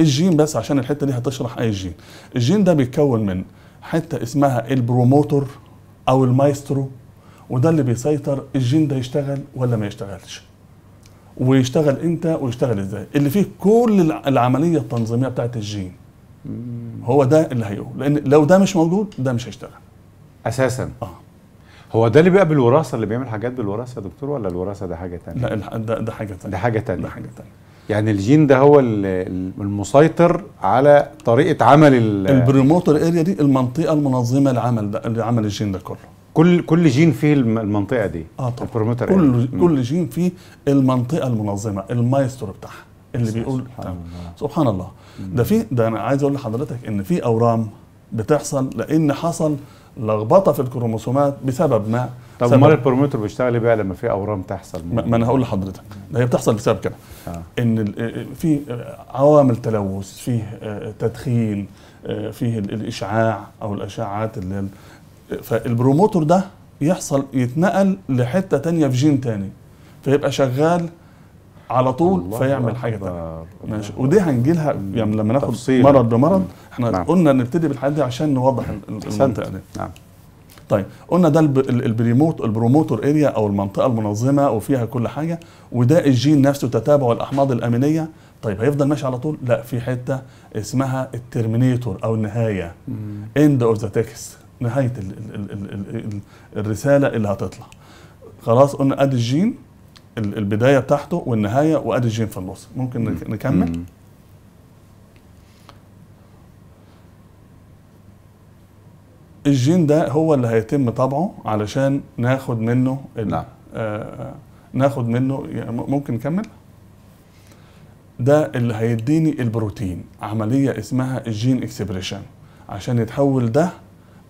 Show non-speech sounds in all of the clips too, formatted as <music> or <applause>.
الجين بس عشان الحته دي هتشرح اي جين الجين ده بيتكون من حته اسمها البروموتور او المايسترو وده اللي بيسيطر الجين ده يشتغل ولا ما يشتغلش ويشتغل امتى ويشتغل ازاي اللي فيه كل العمليه التنظيميه بتاعت الجين هو ده اللي هيقول لان لو ده مش موجود ده مش هيشتغل اساسا اه هو ده اللي بيقى بالوراثه اللي بيعمل حاجات بالوراثه يا دكتور ولا الوراثه ده حاجه ثانيه لا ده, ده حاجه ثانيه ده حاجه ثانيه ده حاجه ثانيه يعني الجين ده هو المسيطر على طريقه عمل البريموتر اريا دي المنطقه المنظمه لعمل لعمل الجين ده كله كل كل جين فيه المنطقه دي اه طبعا كل إيه. كل جين فيه المنطقه المنظمه المايسترو بتاعها اللي بيقول الله, سبحان الله. ده في ده انا عايز اقول لحضرتك ان في اورام بتحصل لان حصل لخبطه في الكروموسومات بسبب ما طب امال البرومتر بيشتغل إيه بقى لما في اورام تحصل ما انا هقول لحضرتك هي بتحصل بسبب كده آه. ان آه، آه، في آه، عوامل تلوث فيه تدخين فيه الاشعاع او الاشعاعات اللي فالبروموتور ده يحصل يتنقل لحته تانية في جين تاني فيبقى شغال على طول فيعمل حاجه ثانيه ماشي ودي هنجي لها يعني لما ناخد مرض بمرض احنا نعم. قلنا نبتدي بالحاجات دي عشان نوضح المنطقه دي نعم طيب قلنا ده البريموت البروموتور اريا او المنطقه المنظمه وفيها كل حاجه وده الجين نفسه تتابع الاحماض الامينيه طيب هيفضل ماشي على طول لا في حته اسمها الترمينيتور او النهايه اند اوف ذا تكست نهايه ال ال ال ال ال الرساله اللي هتطلع خلاص قلنا ادي الجين البدايه بتاعته والنهايه وادي الجين في النص ممكن نكمل الجين ده هو اللي هيتم طبعه علشان ناخد منه نعم آه،, آه ناخد منه ممكن نكمل ده اللي هيديني البروتين عمليه اسمها الجين اكسبريشن عشان يتحول ده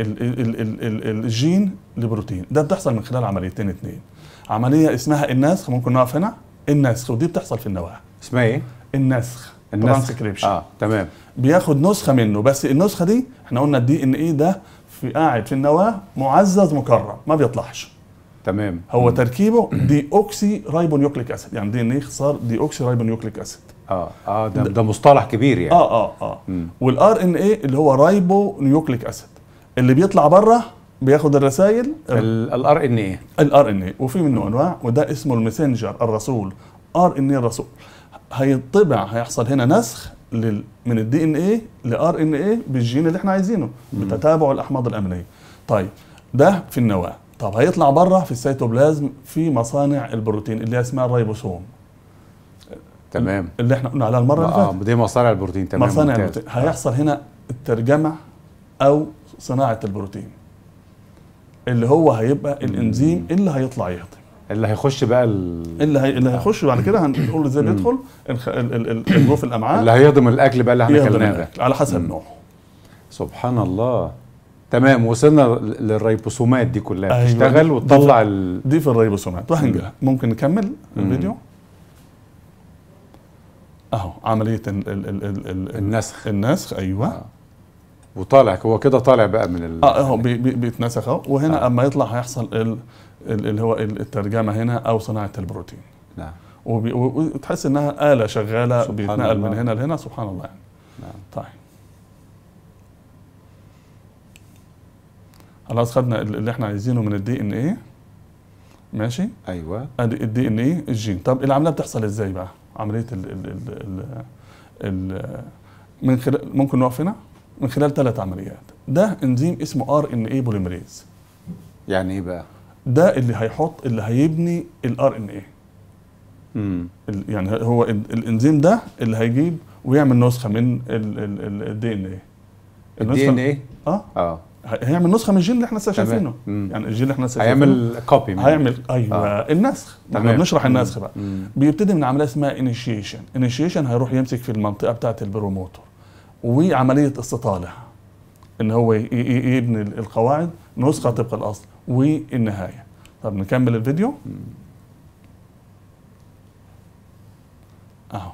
ال ال ال ال الجين لبروتين ده بتحصل من خلال عمليتين اتنين عمليه اسمها النسخ ممكن نقف هنا النسخ ودي بتحصل في النواه اسمها ايه النسخ النسخ اه تمام بياخد نسخه منه بس النسخه دي احنا قلنا دي ان ايه ده في قاعد في النواه معزز مكرم ما بيطلعش تمام هو تركيبه دي اوكسي ريبونيوكليك اسيد يعني دي ان إيه اختصار دي اوكسي ريبونيوكليك اسيد اه اه ده, ده مصطلح كبير يعني اه اه اه والار ان اي اللي هو ريبونيوكليك اسيد اللي بيطلع بره بياخد الرسائل الار ان اي الار ان اي وفي منه انواع وده اسمه المسنجر الرسول ار ان اي الرسول هيطبع هيحصل هنا نسخ لل... من الدي ان ايه لار ان ايه بالجين اللي احنا عايزينه بتتابع الاحماض الامينيه طيب ده في النواه طب هيطلع بره في السيتوبلازم في مصانع البروتين اللي اسمها الريبوسوم تمام اللي احنا قلنا عليها المره اللي آه، فاتت اه دي مصانع البروتين تمام مصانع البروتين هيحصل هنا الترجمه او صناعه البروتين اللي هو هيبقى الانزيم اللي هيطلع يهضم اللي هيخش بقى ال... اللي, هي... اللي هيخش بعد كده هنقول ازاي بيدخل الخ... ال... ال... الجوف الامعاء اللي هيهضم الاكل بقى اللي احنا اكلناه ده على حسب نوعه سبحان الله تمام وصلنا للريبوسومات دي كلها أيوة. تشتغل وتطلع ال... دي في الريبوسومات ممكن نكمل الفيديو اهو عمليه ال... ال... ال... ال... النسخ النسخ ايوه آه. وطالع هو كده طالع بقى من ال... اه اهو بي... بيتنسخ اهو وهنا آه. اما يطلع هيحصل ال... اللي هو الترجمه هنا او صناعه البروتين نعم وتحس انها اله شغاله بيتنقل من هنا لهنا سبحان الله يعني نعم طيب خلاص خدنا اللي احنا عايزينه من الدي ان ايه ماشي ايوه ادي الدي ان ايه الجين طب العمليه بتحصل ازاي بقى عمليه ال ال ال ال ال من خلال ممكن نقف هنا من خلال ثلاث عمليات ده انزيم اسمه ار ان اي بوليمريز يعني ايه بقى ده اللي هيحط اللي هيبني الار ان ايه يعني هو الانزيم ده اللي هيجيب ويعمل نسخه من الدي ان ايه الدي ان ايه اه اه هيعمل نسخه من الجين اللي احنا لسه شايفينه يعني الجين اللي احنا لسه شايفينه هيعمل كوبي هيعمل ايوه آه. النسخ احنا بنشرح النسخ بقى مم. بيبتدي من عمليه اسمها انيشيشن انيشيشن هيروح يمسك في المنطقه بتاعه البروموتور وعمليه استطاله ان هو يبني القواعد نسخه طبق الاصل والنهايه طب نكمل الفيديو اهو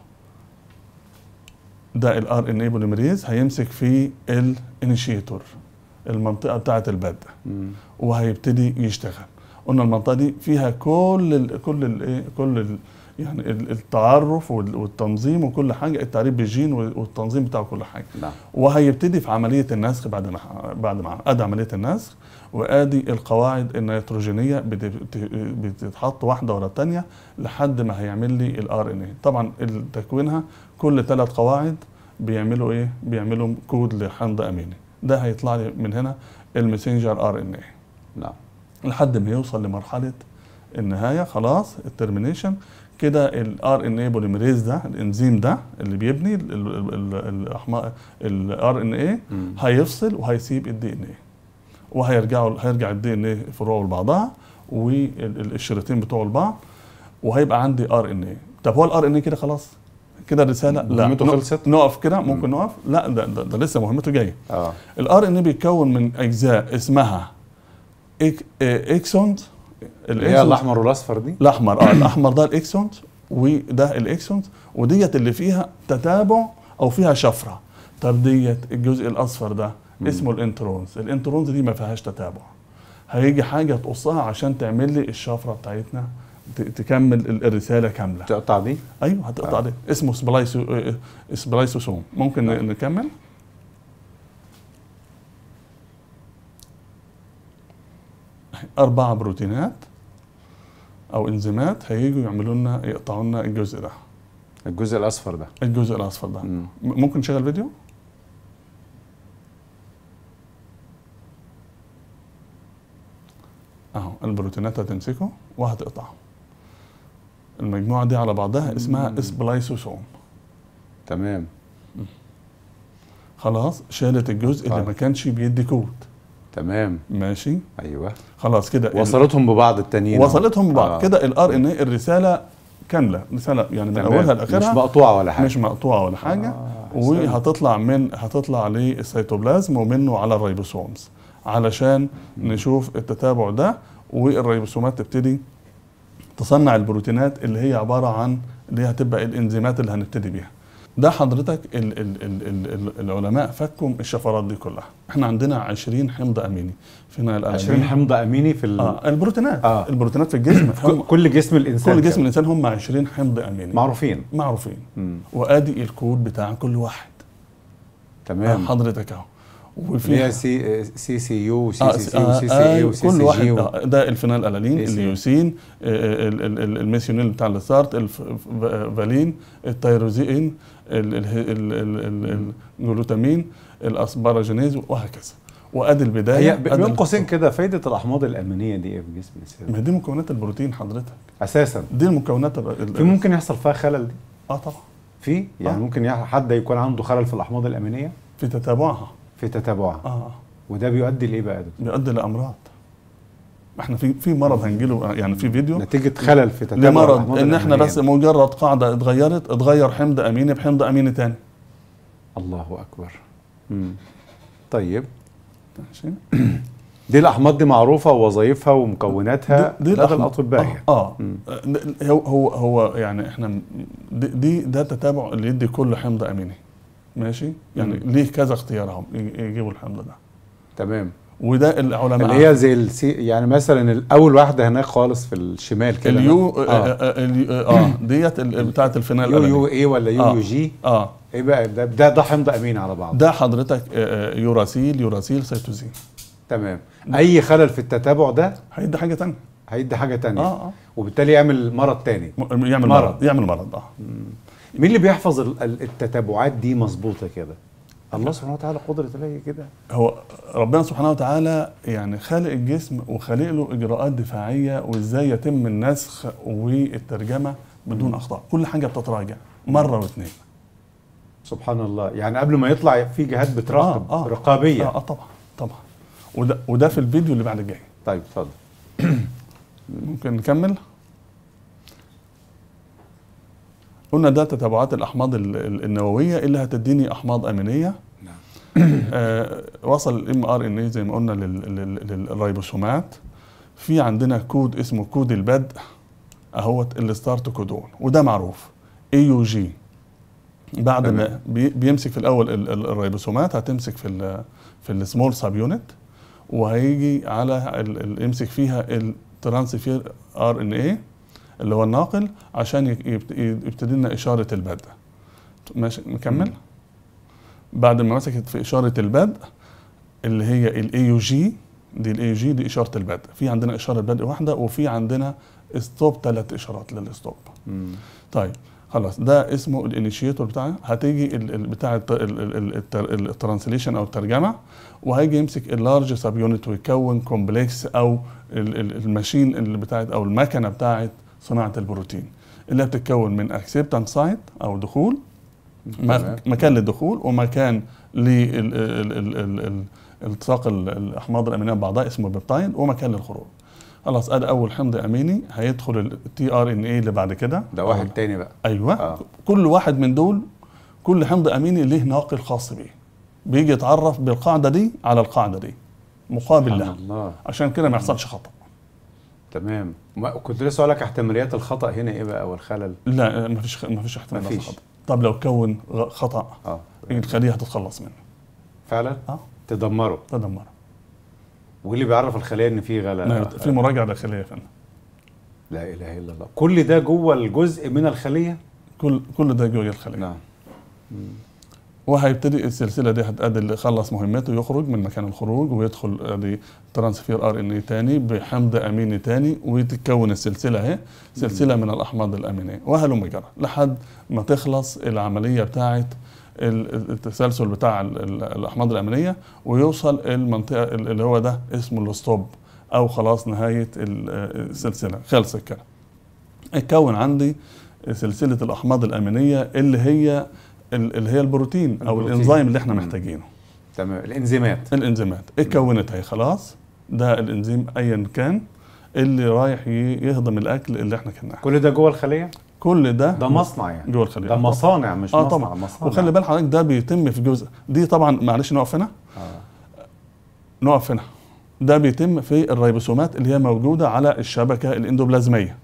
ده الـ ان اي بوليمريز هيمسك في الانيشيتور المنطقه بتاعه البدء وهيبتدي يشتغل قلنا المنطقه دي فيها كل الـ كل الـ إيه، كل الـ يعني التعرف والتنظيم وكل حاجه التعريف بالجين والتنظيم بتاعه كل حاجه نعم. وهيبتدي في عمليه النسخ بعد ما بعد ما ادي عمليه النسخ وادي القواعد النيتروجينيه بتتحط واحده ورا الثانيه لحد ما هيعمل لي الار ان اي طبعا تكوينها كل ثلاث قواعد بيعملوا ايه بيعملوا كود لحمض اميني ده هيطلع لي من هنا المسنجر ار ان اي نعم لحد ما يوصل لمرحله النهايه خلاص الترمينيشن كده الار ان اي بوليمريز ده الانزيم ده اللي بيبني الار ان اي هيفصل وهيسيب الدي ان اي وهيرجعوا هيرجع الدي ان اي فروعه لبعضها والشريطين بتوعه لبعض وهيبقى عندي ار ان اي طب هو الار ان اي كده خلاص كده الرساله لا مهمته خلصت نقف كده ممكن نقف لا ده, ده, ده لسه مهمته جايه اه الار ان اي بيتكون من اجزاء اسمها اكسونز اللي هي الاحمر والاصفر دي الاحمر اه الاحمر ده الاكسونت وده الاكسونت وديت اللي فيها تتابع او فيها شفره طب ديت الجزء الاصفر ده مم. اسمه الانترونز الانترونز دي ما فيهاش تتابع هيجي حاجه تقصها عشان تعمل لي الشفره بتاعتنا تكمل الرساله كامله تقطع دي ايوه هتقطع آه. دي اسمه سبلايسو آه، آه، سبلايسوسوم ممكن آه. نكمل أربعة بروتينات أو إنزيمات هيجوا يعملوا لنا يقطعوا لنا الجزء ده الجزء الأصفر ده الجزء الأصفر ده مم. ممكن نشغل فيديو؟ أهو البروتينات هتمسكه وهتقطعه المجموعة دي على بعضها اسمها اسبلايسوسوم تمام خلاص شالت الجزء طيب. اللي ما كانش بيدي كود تمام ماشي ايوه خلاص كده وصلتهم ببعض التانيين وصلتهم ببعض آه. كده الار ان اي الرساله كامله رساله يعني من اولها لاخرها مش مقطوعه ولا حاجه مش مقطوعه ولا حاجه آه. وهتطلع من هتطلع للسيتوبلازم ومنه على الريبوسومز علشان نشوف التتابع ده والريبوسومات تبتدي تصنع البروتينات اللي هي عباره عن اللي هي هتبقى الانزيمات اللي هنبتدي بيها ده حضرتك الـ الـ الـ الـ العلماء فكوا الشفرات دي كلها احنا عندنا 20 حمض اميني فينا الامين 20 حمض اميني في ال... آه البروتينات آه. البروتينات في الجسم <coughs> كل جسم الانسان كل جسم الانسان هم 20 حمض اميني معروفين معروفين وادي الكود بتاع كل واحد تمام آه حضرتك اهو وفيها سي سي سي يو سي آه، سي سي سي آه، سي يو سي سي جي آه، ده الفينال الالين اليوسين الميثيونين بتاع الستارت الفالين التيروزين الجلوتامين الاسباراجينيز وهكذا وادي البدايه هي بين قوسين كده فايده الاحماض الامينيه دي ايه في جسم الانسان؟ ما دي مكونات البروتين حضرتك اساسا دي المكونات في ممكن يحصل فيها خلل دي؟ اه طبعا في يعني آه. ممكن حد يكون عنده خلل في الاحماض الامينيه في تتابعها في تتابعها اه وده بيؤدي لايه بقى دكتور؟ بيؤدي لامراض احنا في في مرض هنجيله يعني في فيديو نتيجه خلل في تتابع لمرض ان احنا بس مجرد قاعده اتغيرت اتغير حمض اميني بحمض اميني تاني الله اكبر امم طيب ماشي <clears throat> دي الاحماض دي معروفه ووظائفها ومكوناتها دي, دي لدى الاطباء يعني. اه, آه. هو هو هو يعني احنا دي, دي ده تتابع اللي يدي كل حمض اميني ماشي يعني مم. ليه كذا اختيار هم يجيبوا الحمض ده تمام وده العلماء اللي هي زي السي يعني مثلا اول واحده هناك خالص في الشمال كده اليو اه, آه, آه, آه،, آه،, آه، ديت بتاعه الفينال يو يو اي ولا يو يو جي اه آه. ايه بقى ده ده, ده حمض امين على بعض ده حضرتك يوراسيل يوراسيل سيتوزين تمام اي خلل في التتابع ده هيدي حاجه ثانيه هيدي حاجه ثانيه اه اه وبالتالي يعمل مرض ثاني يعمل مرض, مرض. يعمل مرض اه مين اللي بيحفظ التتابعات دي مظبوطه كده الله سبحانه وتعالى قدرة لي كده هو ربنا سبحانه وتعالى يعني خالق الجسم وخالق له اجراءات دفاعيه وازاي يتم النسخ والترجمه بدون اخطاء كل حاجه بتتراجع مره واثنين سبحان الله يعني قبل ما يطلع في جهات بتراقب آه آه رقابيه اه, آه طبعا طبعا وده وده في الفيديو اللي بعد الجاي طيب اتفضل ممكن نكمل قلنا ده تتابعات الاحماض النوويه اللي هتديني احماض امينيه نعم. آه وصل الام ار ان اي زي ما قلنا للريبوسومات في عندنا كود اسمه كود البدء اهوت الستارت كودون وده معروف اي يو جي بعد ما بيمسك في الاول الريبوسومات هتمسك في الـ في السمول سب يونت وهيجي على يمسك فيها الترانسفير ار ان اي اللي هو الناقل عشان يبتدي لنا إشارة البدء ماشي نكمل بعد ما مسكت في إشارة البدء اللي هي الاي يو جي دي الاي يو جي دي إشارة البدء في عندنا إشارة بدء واحدة وفي عندنا ستوب ثلاث إشارات للستوب طيب خلاص ده اسمه الانيشيتور بتاعها هتيجي بتاع الترانسليشن او الترجمه وهيجي يمسك اللارج سب يونت ويكون كومبلكس او الماشين اللي بتاعت او المكنه بتاعت صناعه البروتين اللي بتتكون من اكسبتنت سايت او دخول مكان للدخول ومكان للالتصاق الاحماض الامينيه ببعضها اسمه بيبتايد ومكان للخروج خلاص هذا اول حمض اميني هيدخل التي ار ان اي اللي بعد كده ده واحد تاني بقى ايوه آه. كل واحد من دول كل حمض اميني ليه ناقل خاص بيه بيجي يتعرف بالقاعده دي على القاعده دي مقابل لها الله. عشان كده ما يحصلش خطا تمام ما كنت لسه اقول لك احتماليات الخطا هنا ايه بقى والخلل لا ما فيش ما فيش مفيش. خطا طب لو كون خطا اه الخليه هتتخلص منه فعلا اه تدمره تدمره واللي بيعرف الخليه ان في غلل في مراجعه للخليه يا فندم لا اله الا الله كل ده جوه الجزء من الخليه كل كل ده جوه الخليه نعم وهيبتدي السلسله دي هتأدي اللي خلص مهمته يخرج من مكان الخروج ويدخل ادي ترانسفير ار ان اي تاني بحمض اميني تاني وتتكون السلسله اهي سلسله من الاحماض الامينيه وهلم جرى لحد ما تخلص العمليه بتاعه التسلسل بتاع الاحماض الامينيه ويوصل المنطقه اللي هو ده اسمه الستوب او خلاص نهايه السلسله خلصت كده اتكون عندي سلسله الاحماض الامينيه اللي هي اللي هي البروتين, البروتين. او الانزيم اللي احنا محتاجينه تمام الانزيمات الانزيمات اتكونت هي خلاص ده الانزيم ايا كان اللي رايح يهضم الاكل اللي احنا كناه كل ده جوه الخليه كل ده ده مصنع يعني جوه الخليه ده مصانع مش آه مصنع طبعا مصانع وخلي بال حضرتك ده بيتم في جزء دي طبعا معلش نقف هنا آه. نقف هنا ده بيتم في الريبوسومات اللي هي موجوده على الشبكه الاندوبلازميه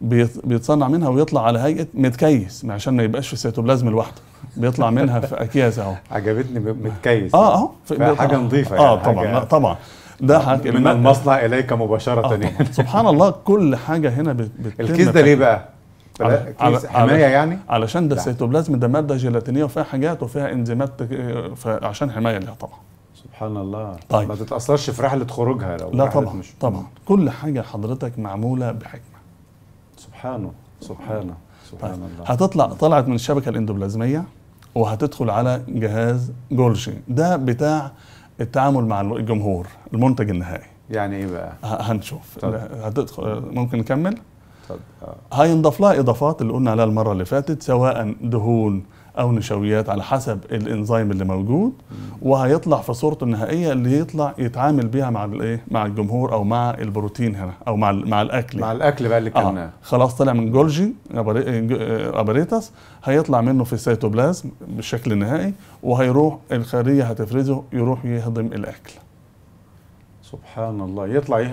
بيتصنع منها ويطلع على هيئه متكيس عشان ما يبقاش في السيتوبلازم لوحده بيطلع منها في اكياس اهو <laughs> عجبتني متكيس اه اهو حاجه نظيفه آه، يعني اه طبعا حاجة طبعا ده حاجة من المصنع اليك مباشره آه يعني <laughs> سبحان الله كل حاجه هنا الكيس ده ليه بقى؟ على حمايه يعني علشان ده السيتوبلازم ده ماده جيلاتينيه وفيها حاجات وفيها انزيمات عشان حمايه ليها طبعا سبحان الله طيب ما تتاثرش في رحله خروجها لو لا طبعا مش طبعا كل حاجه حضرتك معموله بحكمه سبحانه سبحانه سبحان طيب. الله هتطلع طلعت من الشبكه الاندوبلازميه وهتدخل على جهاز جولشي ده بتاع التعامل مع الجمهور المنتج النهائي يعني ايه بقى هنشوف طب. هتدخل ممكن نكمل طب. آه. هينضاف لها اضافات اللي قلنا عليها المره اللي فاتت سواء دهون او نشويات على حسب الانزيم اللي موجود وهيطلع في صورته النهائيه اللي يطلع يتعامل بيها مع الايه مع الجمهور او مع البروتين هنا او مع مع الاكل مع الاكل بقى اللي كلناه آه. خلاص طلع من جولجي اباريتاس هيطلع منه في السيتوبلازم بالشكل النهائي وهيروح الخليه هتفرزه يروح يهضم الاكل سبحان الله يطلع يهضم